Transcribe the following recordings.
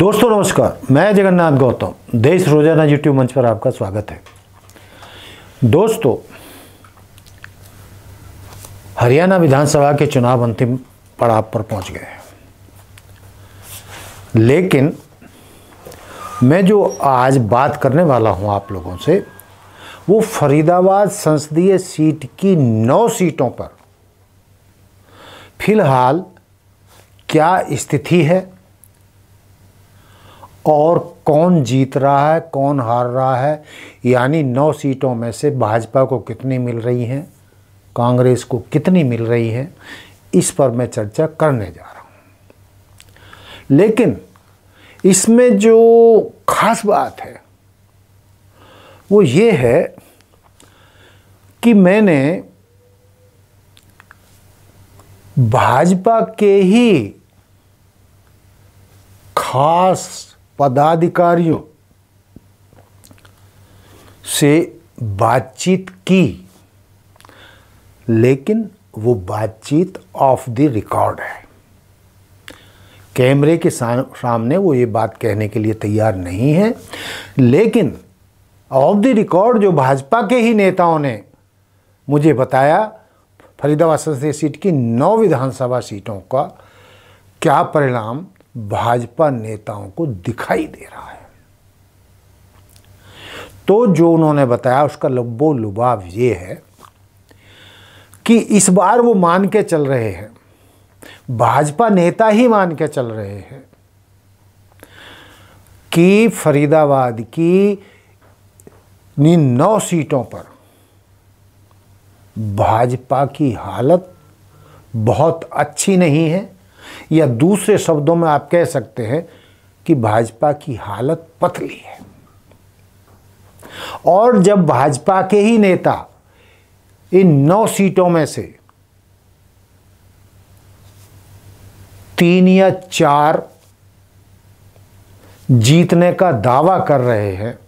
दोस्तों नमस्कार मैं जगन्नाथ गौतम देश रोजाना यूट्यूब मंच पर आपका स्वागत है दोस्तों हरियाणा विधानसभा के चुनाव अंतिम पड़ाव पर पहुंच गए हैं लेकिन मैं जो आज बात करने वाला हूं आप लोगों से वो फरीदाबाद संसदीय सीट की नौ सीटों पर फिलहाल क्या स्थिति है और कौन जीत रहा है कौन हार रहा है यानी नौ सीटों में से भाजपा को कितनी मिल रही हैं कांग्रेस को कितनी मिल रही हैं इस पर मैं चर्चा करने जा रहा हूँ लेकिन इसमें जो खास बात है वो ये है कि मैंने भाजपा के ही खास पदाधिकारियों से बातचीत की लेकिन वो बातचीत ऑफ द रिकॉर्ड है कैमरे के सामने वो ये बात कहने के लिए तैयार नहीं है लेकिन ऑफ द रिकॉर्ड जो भाजपा के ही नेताओं ने मुझे बताया फरीदाबाद संसदीय सीट की नौ विधानसभा सीटों का क्या परिणाम भाजपा नेताओं को दिखाई दे रहा है तो जो उन्होंने बताया उसका लब्बो लुभाव ये है कि इस बार वो मान के चल रहे हैं भाजपा नेता ही मान के चल रहे हैं कि फरीदाबाद की नौ सीटों पर भाजपा की हालत बहुत अच्छी नहीं है या दूसरे शब्दों में आप कह सकते हैं कि भाजपा की हालत पतली है और जब भाजपा के ही नेता इन नौ सीटों में से तीन या चार जीतने का दावा कर रहे हैं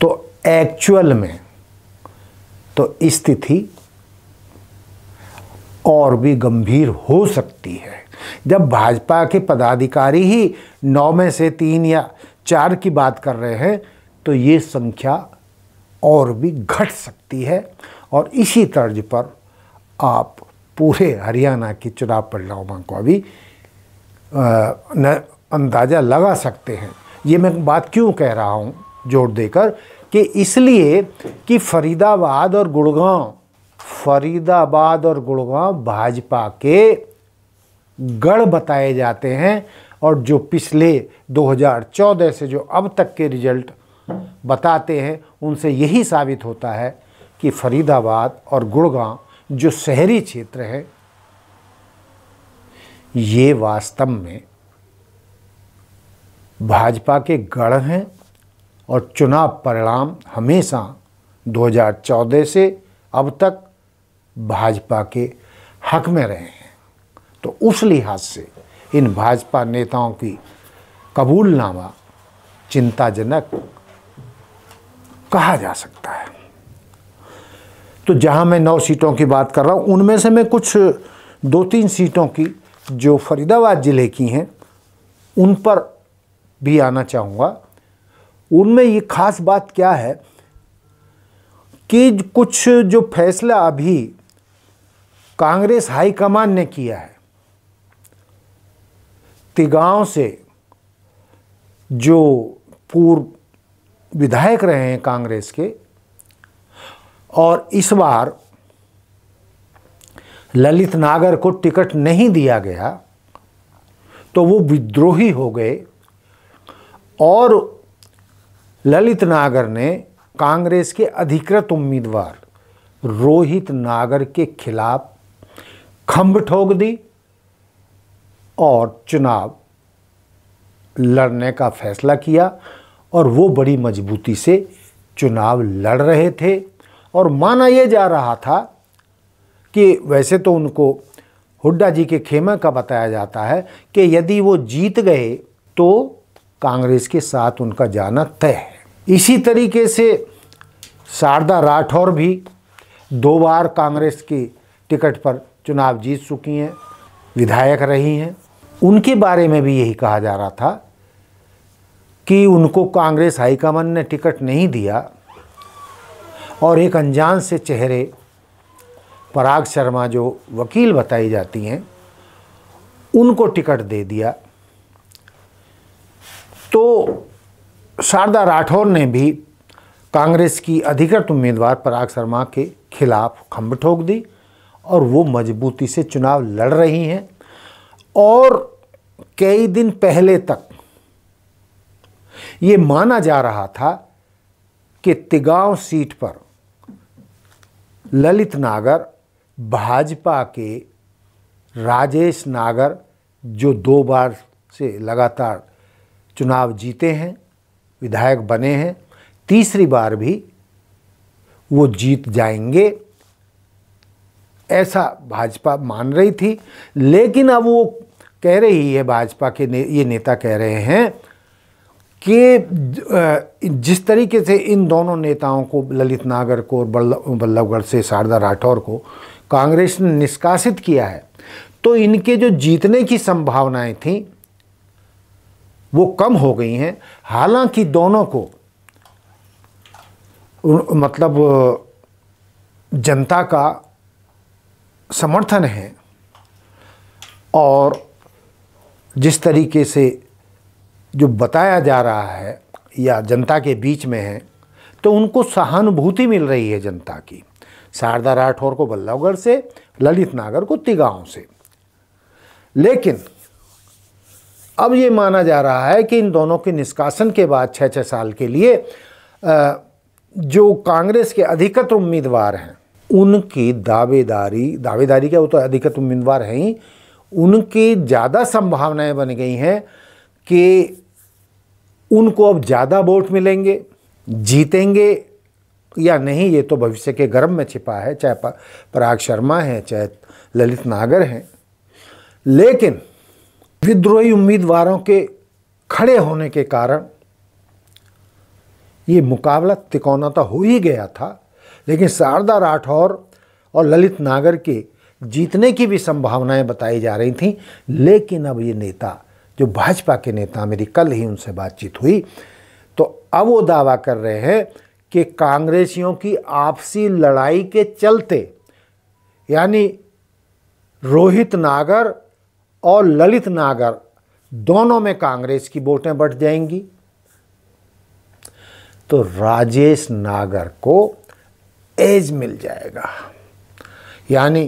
तो एक्चुअल में तो स्थिति और भी गंभीर हो सकती है जब भाजपा के पदाधिकारी ही नौ में से तीन या चार की बात कर रहे हैं तो ये संख्या और भी घट सकती है और इसी तर्ज पर आप पूरे हरियाणा की चुनाव परिणामों को अभी अंदाज़ा लगा सकते हैं ये मैं बात क्यों कह रहा हूँ जोड़ देकर कि इसलिए कि फरीदाबाद और गुड़गांव फरीदाबाद और गुड़गांव भाजपा के गढ़ बताए जाते हैं और जो पिछले 2014 से जो अब तक के रिजल्ट बताते हैं उनसे यही साबित होता है कि फरीदाबाद और गुड़गांव जो शहरी क्षेत्र है ये वास्तव में भाजपा के गढ़ हैं और चुनाव परिणाम हमेशा 2014 से अब तक भाजपा के हक में रहे हैं तो उस लिहाज से इन भाजपा नेताओं की कबूलनामा चिंताजनक कहा जा सकता है तो जहां मैं नौ सीटों की बात कर रहा हूं उनमें से मैं कुछ दो तीन सीटों की जो फरीदाबाद ज़िले की हैं उन पर भी आना चाहूँगा उनमें ये ख़ास बात क्या है कि कुछ जो फैसला अभी कांग्रेस हाईकमान ने किया है तिगांव से जो पूर्व विधायक रहे हैं कांग्रेस के और इस बार ललित नागर को टिकट नहीं दिया गया तो वो विद्रोही हो गए और ललित नागर ने कांग्रेस के अधिकृत उम्मीदवार रोहित नागर के खिलाफ खंभ ठोक दी और चुनाव लड़ने का फैसला किया और वो बड़ी मजबूती से चुनाव लड़ रहे थे और माना यह जा रहा था कि वैसे तो उनको हुड्डा जी के खेमे का बताया जाता है कि यदि वो जीत गए तो कांग्रेस के साथ उनका जाना तय है इसी तरीके से शारदा राठौर भी दो बार कांग्रेस की टिकट पर चुनाव जीत चुकी हैं विधायक रही हैं उनके बारे में भी यही कहा जा रहा था कि उनको कांग्रेस हाईकमान ने टिकट नहीं दिया और एक अनजान से चेहरे पराग शर्मा जो वकील बताई जाती हैं उनको टिकट दे दिया तो शारदा राठौर ने भी कांग्रेस की अधिकृत उम्मीदवार पराग शर्मा के खिलाफ खम्भ ठोक दी और वो मजबूती से चुनाव लड़ रही हैं और कई दिन पहले तक ये माना जा रहा था कि तिगांव सीट पर ललित नागर भाजपा के राजेश नागर जो दो बार से लगातार चुनाव जीते हैं विधायक बने हैं तीसरी बार भी वो जीत जाएंगे ऐसा भाजपा मान रही थी लेकिन अब वो कह रही है भाजपा के ने, ये नेता कह रहे हैं कि जिस तरीके से इन दोनों नेताओं को ललित नागर को और बल्लभगढ़ से शारदा राठौर को कांग्रेस ने निष्कासित किया है तो इनके जो जीतने की संभावनाएं थीं वो कम हो गई हैं हालांकि दोनों को मतलब जनता का समर्थन है और जिस तरीके से जो बताया जा रहा है या जनता के बीच में है तो उनको सहानुभूति मिल रही है जनता की शारदा राठौर को बल्लभगढ़ से ललित नागर को तिगांव से लेकिन अब ये माना जा रहा है कि इन दोनों के निष्कासन के बाद छः छः साल के लिए जो कांग्रेस के अधिकतर उम्मीदवार हैं उनकी दावेदारी दावेदारी क्या वो तो अधिकत उम्मीदवार हैं ही उनकी ज़्यादा संभावनाएं बन गई हैं कि उनको अब ज़्यादा वोट मिलेंगे जीतेंगे या नहीं ये तो भविष्य के गर्भ में छिपा है चाहे पराग शर्मा है चाहे ललित नागर हैं लेकिन विद्रोही उम्मीदवारों के खड़े होने के कारण ये मुकाबला तिकोना तो हो ही गया था लेकिन शारदा राठौर और ललित नागर के जीतने की भी संभावनाएं बताई जा रही थीं लेकिन अब ये नेता जो भाजपा के नेता मेरी कल ही उनसे बातचीत हुई तो अब वो दावा कर रहे हैं कि कांग्रेसियों की आपसी लड़ाई के चलते यानी रोहित नागर और ललित नागर दोनों में कांग्रेस की वोटें बढ़ जाएंगी तो राजेश नागर को एज मिल जाएगा यानी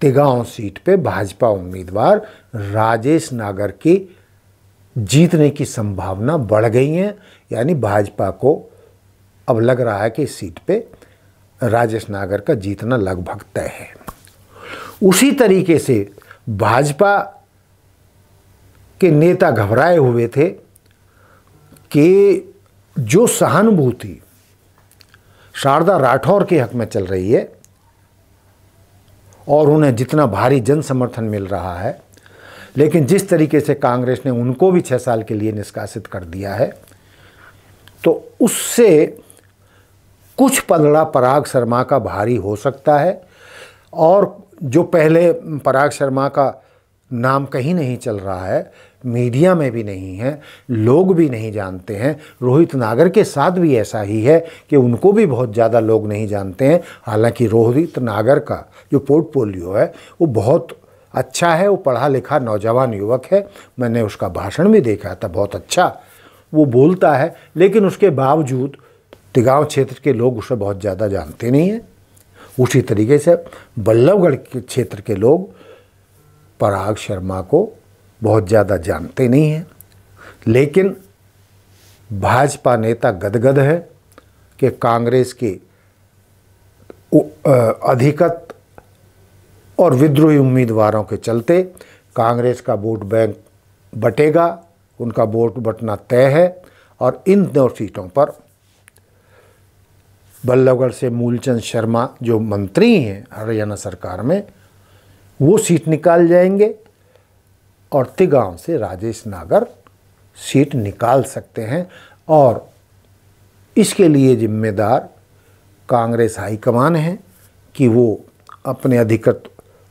तिगांव सीट पे भाजपा उम्मीदवार राजेश नागर की जीतने की संभावना बढ़ गई है यानी भाजपा को अब लग रहा है कि इस सीट पे राजेश नागर का जीतना लगभग तय है उसी तरीके से भाजपा के नेता घबराए हुए थे कि जो सहानुभूति शारदा राठौर के हक में चल रही है और उन्हें जितना भारी जन समर्थन मिल रहा है लेकिन जिस तरीके से कांग्रेस ने उनको भी छः साल के लिए निष्कासित कर दिया है तो उससे कुछ पलड़ा पराग शर्मा का भारी हो सकता है और जो पहले पराग शर्मा का नाम कहीं नहीं चल रहा है मीडिया में भी नहीं है लोग भी नहीं जानते हैं रोहित नागर के साथ भी ऐसा ही है कि उनको भी बहुत ज़्यादा लोग नहीं जानते हैं हालांकि रोहित नागर का जो पोर्टफोलियो है वो बहुत अच्छा है वो पढ़ा लिखा नौजवान युवक है मैंने उसका भाषण भी देखा था बहुत अच्छा वो बोलता है लेकिन उसके बावजूद तिगाँव क्षेत्र के लोग उसे बहुत ज़्यादा जानते नहीं हैं उसी तरीके से बल्लभगढ़ के क्षेत्र के लोग पराग शर्मा को बहुत ज़्यादा जानते नहीं हैं लेकिन भाजपा नेता गदगद है कि कांग्रेस की अधिकत और विद्रोही उम्मीदवारों के चलते कांग्रेस का वोट बैंक बटेगा उनका वोट बटना तय है और इन दो सीटों पर बल्लभगढ़ से मूलचंद शर्मा जो मंत्री हैं हरियाणा सरकार में वो सीट निकाल जाएंगे और तिगांव से राजेश नागर सीट निकाल सकते हैं और इसके लिए जिम्मेदार कांग्रेस हाईकमान है कि वो अपने अधिकृत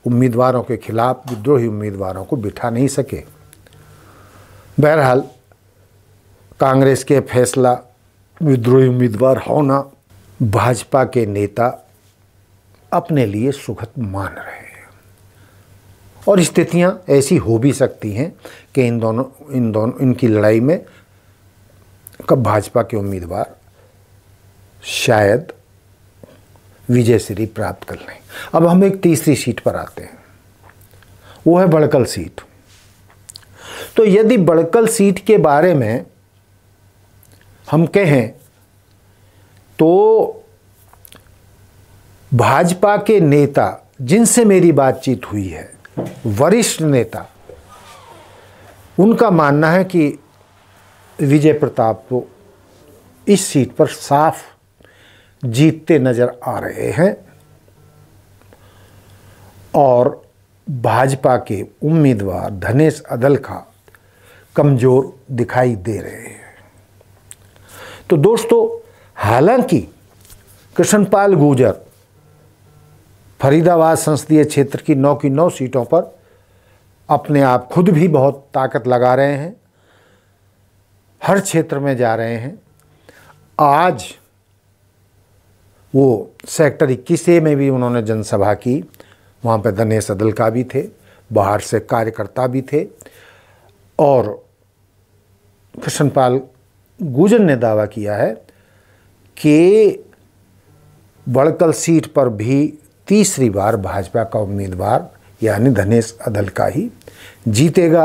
उम्मीदवारों के खिलाफ विद्रोही उम्मीदवारों को बिठा नहीं सके बहरहाल कांग्रेस के फैसला विद्रोही उम्मीदवार होना भाजपा के नेता अपने लिए सुखद मान रहे और स्थितियाँ ऐसी हो भी सकती हैं कि इन दोनों इन दोनों इनकी लड़ाई में कब भाजपा के उम्मीदवार शायद विजय श्री प्राप्त कर लें अब हम एक तीसरी सीट पर आते हैं वो है बड़कल सीट तो यदि बड़कल सीट के बारे में हम कहें तो भाजपा के नेता जिनसे मेरी बातचीत हुई है वरिष्ठ नेता उनका मानना है कि विजय प्रताप को इस सीट पर साफ जीतते नज़र आ रहे हैं और भाजपा के उम्मीदवार धनेश अदलखा कमज़ोर दिखाई दे रहे हैं तो दोस्तों हालांकि कृष्णपाल गुजर फरीदाबाद संसदीय क्षेत्र की नौ की नौ सीटों पर अपने आप खुद भी बहुत ताकत लगा रहे हैं हर क्षेत्र में जा रहे हैं आज वो सेक्टर इक्कीस ए में भी उन्होंने जनसभा की वहाँ पर दनेश अदल का भी थे बाहर से कार्यकर्ता भी थे और कृष्णपाल गुजर ने दावा किया है कि बड़कल सीट पर भी तीसरी बार भाजपा का उम्मीदवार यानी धनेश अदलका ही जीतेगा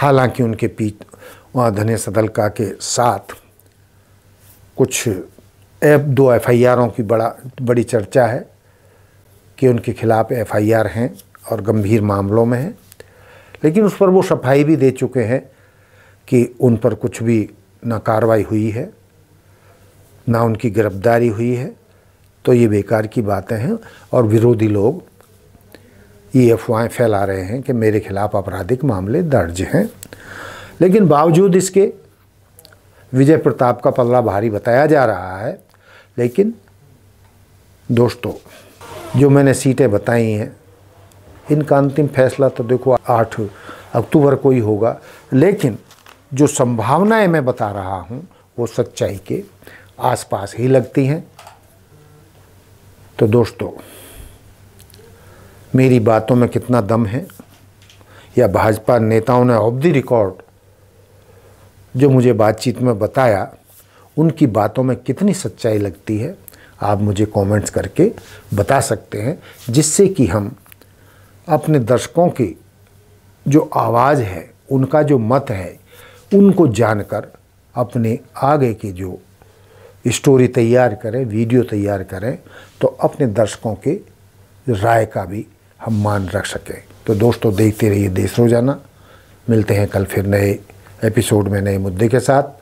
हालांकि उनके पीठ धनेश अदलका के साथ कुछ एफ दो एफआईआरों की बड़ा बड़ी चर्चा है कि उनके खिलाफ़ एफआईआर हैं और गंभीर मामलों में हैं लेकिन उस पर वो सफाई भी दे चुके हैं कि उन पर कुछ भी ना कार्रवाई हुई है ना उनकी गिरफ्तारी हुई है तो ये बेकार की बातें हैं और विरोधी लोग ये अफवाहें फैला रहे हैं कि मेरे खिलाफ़ आपराधिक मामले दर्ज हैं लेकिन बावजूद इसके विजय प्रताप का पल्ला भारी बताया जा रहा है लेकिन दोस्तों जो मैंने सीटें बताई हैं इनका अंतिम फैसला तो देखो आठ अक्टूबर को ही होगा लेकिन जो संभावनाएं मैं बता रहा हूं वो सच्चाई के आसपास ही लगती हैं तो दोस्तों मेरी बातों में कितना दम है या भाजपा नेताओं ने ऑफ द रिकॉर्ड जो मुझे बातचीत में बताया उनकी बातों में कितनी सच्चाई लगती है आप मुझे कमेंट्स करके बता सकते हैं जिससे कि हम अपने दर्शकों की जो आवाज़ है उनका जो मत है उनको जानकर अपने आगे के जो स्टोरी तैयार करें वीडियो तैयार करें तो अपने दर्शकों के राय का भी हम मान रख सकें तो दोस्तों देखते रहिए देश रोजाना मिलते हैं कल फिर नए एपिसोड में नए मुद्दे के साथ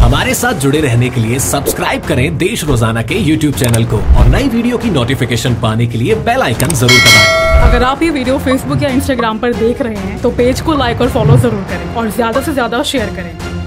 हमारे साथ जुड़े रहने के लिए सब्सक्राइब करें देश रोजाना के YouTube चैनल को और नई वीडियो की नोटिफिकेशन पाने के लिए बेल आइकन जरूर दबाएं। अगर आप ये वीडियो Facebook या Instagram पर देख रहे हैं तो पेज को लाइक और फॉलो जरूर करें और ज्यादा से ज्यादा शेयर करें